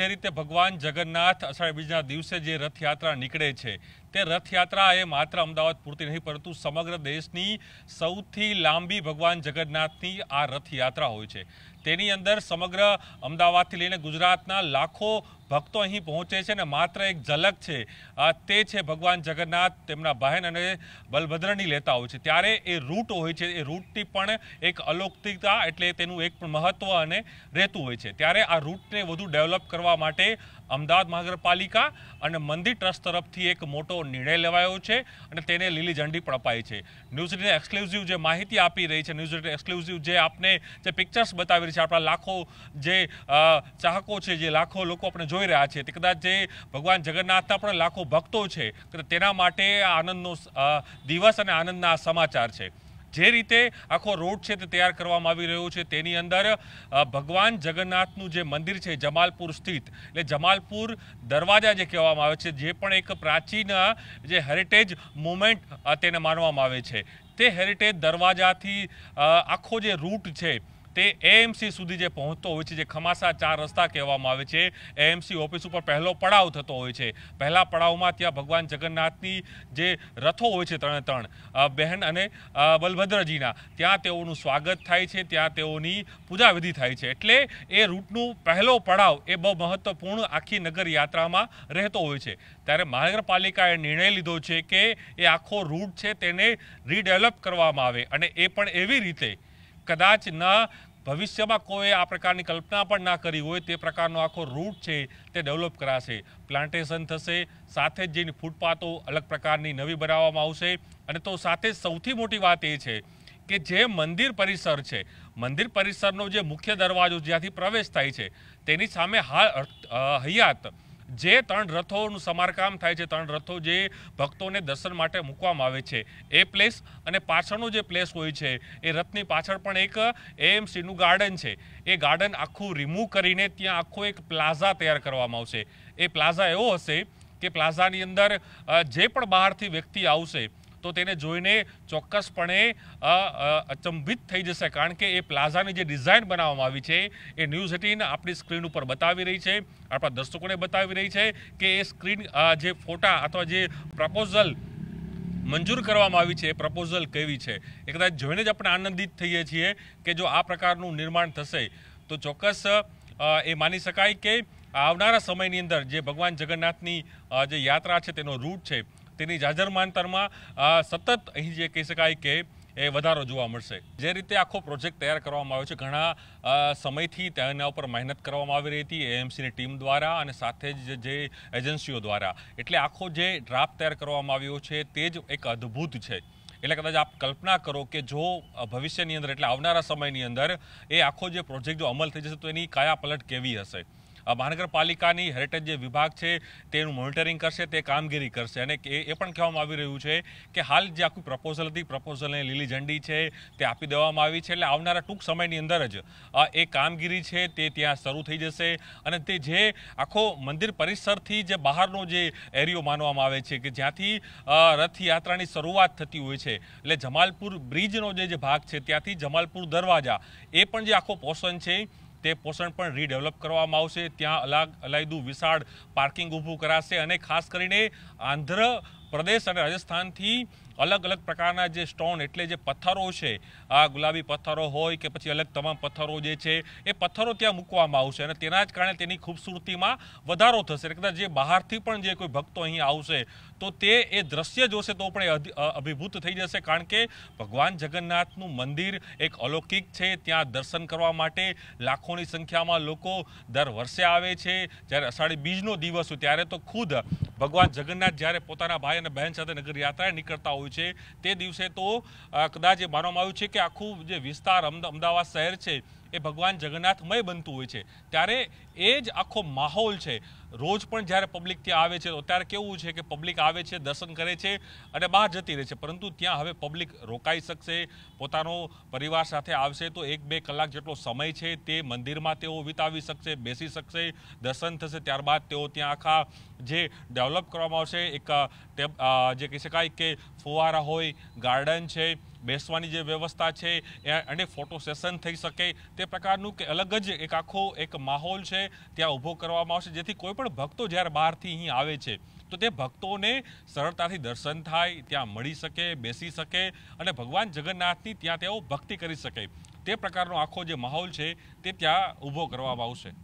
જે રીતે ભગવાન જગન્નાથ અષાઢી બીજના દિવસે જે રથયાત્રા નીકળે છે તે રથયાત્રા એ માત્ર અમદાવાદ પૂરતી નહીં પરંતુ સમગ્ર દેશની સૌથી લાંબી ભગવાન જગન્નાથની આ રથયાત્રા હોય છે તેની અંદર સમગ્ર અમદાવાદથી લઈને ગુજરાતના લાખો ભક્તો અહીં પહોંચે છે અને માત્ર એક ઝલક છે તે છે ભગવાન જગન્નાથ તેમના બહેન અને બલભદ્રની લેતા હોય છે ત્યારે એ રૂટ હોય છે એ રૂટની પણ એક અલૌકિકતા એટલે તેનું એક મહત્ત્વ અને રહેતું હોય છે ત્યારે આ રૂટને વધુ ડેવલપ કરવા માટે અમદાવાદ મહાનગરપાલિકા અને મંદિર ટ્રસ્ટ તરફથી એક મોટો નિર્ણય લેવાયો છે અને તેને લીલી ઝંડી પણ અપાઈ છે ન્યૂઝ એટીન એક્સક્લુઝિવ જે માહિતી આપી રહી છે ન્યૂઝ એટીન એક્સક્લુઝિવ જે આપને જે પિક્ચર્સ બતાવી રહી છે આપણા લાખો જે ચાહકો છે જે લાખો લોકો આપણે જોઈ રહ્યા છે તે કદાચ જે ભગવાન જગન્નાથના પણ લાખો ભક્તો છે તેના માટે આનંદનો દિવસ અને આનંદના સમાચાર છે જે રીતે આખો રોડ છે તે તૈયાર કરવામાં આવી રહ્યો છે તેની અંદર ભગવાન જગન્નાથનું જે મંદિર છે જમાલપુર સ્થિત એટલે જમાલપુર દરવાજા જે કહેવામાં આવે છે જે પણ એક પ્રાચીન જે હેરિટેજ મુમેન્ટ તેને માનવામાં આવે છે તે હેરિટેજ દરવાજાથી આખો જે રૂટ છે તે એએમસી સુધી જે પહોંચતો હોય છે જે ખમાસા ચાર રસ્તા કહેવામાં આવે છે એએમસી ઓફિસ ઉપર પહેલો પડાવ થતો હોય છે પહેલા પડાવમાં ત્યાં ભગવાન જગન્નાથની જે રથો હોય છે ત્રણે ત્રણ બહેન અને બલભદ્રજીના ત્યાં તેઓનું સ્વાગત થાય છે ત્યાં તેઓની પૂજાવિધિ થાય છે એટલે એ રૂટનું પહેલો પડાવ એ બહુ મહત્વપૂર્ણ આખી નગર યાત્રામાં રહેતો હોય છે ત્યારે મહાનગરપાલિકાએ નિર્ણય લીધો છે કે એ આખો રૂટ છે તેને રીડેવલપ કરવામાં આવે અને એ પણ એવી રીતે કદાચ ન ભવિષ્યમાં કોઈ આ પ્રકારની કલ્પના પણ ના કરી હોય તે પ્રકારનો આખો રૂટ છે તે ડેવલપ કરાશે પ્લાન્ટેશન થશે સાથે જ જેની ફૂટપાથો અલગ પ્રકારની નવી બનાવવામાં આવશે અને તો સાથે સૌથી મોટી વાત એ છે કે જે મંદિર પરિસર છે મંદિર પરિસરનો જે મુખ્ય દરવાજો જ્યાંથી પ્રવેશ થાય છે તેની સામે હાલ હૈયાત જે ત્રણ રથોનું સમારકામ થાય છે ત્રણ રથો જે ભક્તોને દર્શન માટે મૂકવામાં આવે છે એ પ્લેસ અને પાછળનું જે પ્લેસ હોય છે એ રથની પાછળ પણ એક એએમસીનું ગાર્ડન છે એ ગાર્ડન આખું રિમૂવ કરીને ત્યાં આખો એક પ્લાઝા તૈયાર કરવામાં આવશે એ પ્લાઝા એવો હશે કે પ્લાઝાની અંદર જે પણ બહારથી વ્યક્તિ આવશે તો તેને જોઈને ચોક્કસપણે અચંભિત થઈ જશે કારણ કે એ પ્લાઝાની જે ડિઝાઇન બનાવવામાં આવી છે એ ન્યૂઝ એટીન આપણી સ્ક્રીન ઉપર બતાવી રહી છે આપણા દર્શકોને બતાવી રહી છે કે એ સ્ક્રીન જે ફોટા અથવા જે પ્રપોઝલ મંજૂર કરવામાં આવી છે એ પ્રપોઝલ કેવી છે એ કદાચ જોઈને જ આપણે આનંદિત થઈએ છીએ કે જો આ પ્રકારનું નિર્માણ થશે તો ચોક્કસ એ માની શકાય કે આવનારા સમયની અંદર જે ભગવાન જગન્નાથની જે યાત્રા છે તેનો રૂટ છે તેની જાજરમાનતરમાં સતત અહીં જે કહી શકાય કે એ વધારો જોવા મળશે જે રીતે આખો પ્રોજેક્ટ તૈયાર કરવામાં આવ્યો છે ઘણા સમયથી તેના ઉપર મહેનત કરવામાં આવી રહી હતી એએમસીની ટીમ દ્વારા અને સાથે જ જે એજન્સીઓ દ્વારા એટલે આખો જે ડ્રાફ્ટ તૈયાર કરવામાં આવ્યો છે તે જ એક અદ્ભુત છે એટલે કદાચ આપ કલ્પના કરો કે જો ભવિષ્યની અંદર એટલે આવનારા સમયની અંદર એ આખો જે પ્રોજેક્ટ જો અમલ થઈ જશે તો એની કયા પલટ કેવી હશે મહાનગરપાલિકાની હેરિટેજ જે વિભાગ છે તેનું મોનિટરિંગ કરશે તે કામગીરી કરશે અને એ પણ કહેવામાં આવી રહ્યું છે કે હાલ જે આખું પ્રપોઝલ હતી પ્રપોઝલને લીલી ઝંડી છે તે આપી દેવામાં આવી છે એટલે આવનારા ટૂંક સમયની અંદર જ એ કામગીરી છે તે ત્યાં શરૂ થઈ જશે અને તે જે આખો મંદિર પરિસરથી જે બહારનો જે એરિયો માનવામાં આવે છે કે જ્યાંથી રથયાત્રાની શરૂઆત થતી હોય છે એટલે જમાલપુર બ્રિજનો જે ભાગ છે ત્યાંથી જમાલપુર દરવાજા એ પણ જે આખો પોષણ છે તે પોષણ પણ રીડેવલપ કરવામાં આવશે ત્યાં અલાગ અલાયદું વિશાળ પાર્કિંગ ઊભું કરાશે અને ખાસ કરીને આંધ્ર પ્રદેશ અને રાજસ્થાનથી અલગ અલગ પ્રકારના જે સ્ટોન એટલે જે પથ્થરો છે આ ગુલાબી પથ્થરો હોય કે પછી અલગ તમામ પથ્થરો જે છે એ પથ્થરો ત્યાં મૂકવામાં આવશે અને તેના જ કારણે તેની ખૂબસૂરતીમાં વધારો થશે કદાચ જે બહારથી પણ જે કોઈ ભક્તો અહીં આવશે તો તે એ દ્રશ્ય જોશે તો પણ એ અભિભૂત થઈ જશે કારણ કે ભગવાન જગન્નાથનું મંદિર એક અલૌકિક છે ત્યાં દર્શન કરવા માટે લાખોની સંખ્યામાં લોકો દર વર્ષે આવે છે જ્યારે અષાઢી બીજનો દિવસ હોય ત્યારે તો ખુદ ભગવાન જગન્નાથ જ્યારે પોતાના ભાઈ અને બહેન સાથે નગર યાત્રાએ નીકળતા હોય છે તે દિવસે તો કદાચ એ માનવામાં આવ્યું છે કે આખું જે વિસ્તાર અમદાવાદ શહેર છે એ ભગવાન જગન્નાથમય બનતું હોય છે ત્યારે એ જ આખો માહોલ છે રોજ પણ જ્યારે પબ્લિક ત્યાં આવે છે તો ત્યારે કેવું છે કે પબ્લિક આવે છે દર્શન કરે છે અને બહાર જતી રહે છે પરંતુ ત્યાં હવે પબ્લિક રોકાઈ શકશે પોતાનો પરિવાર સાથે આવશે તો એક બે કલાક જેટલો સમય છે તે મંદિરમાં તેઓ વિતાવી શકશે બેસી શકશે દર્શન થશે ત્યારબાદ તેઓ ત્યાં આખા જે ડેવલપ કરવામાં આવશે એક જે કહી શકાય કે ફુવારા હોય ગાર્ડન છે બેસવાની જે વ્યવસ્થા છે અને ફોટો સેશન થઈ શકે તે પ્રકારનું કે અલગ જ એક આખો એક માહોલ છે ત્યાં ઊભો કરવામાં આવશે જેથી કોઈપણ ભક્તો જ્યારે બહારથી અહીં આવે છે તો તે ભક્તોને સરળતાથી દર્શન થાય ત્યાં મળી શકે બેસી શકે અને ભગવાન જગન્નાથની ત્યાં તેઓ ભક્તિ કરી શકે તે પ્રકારનો આખો જે માહોલ છે તે ત્યાં ઊભો કરવામાં આવશે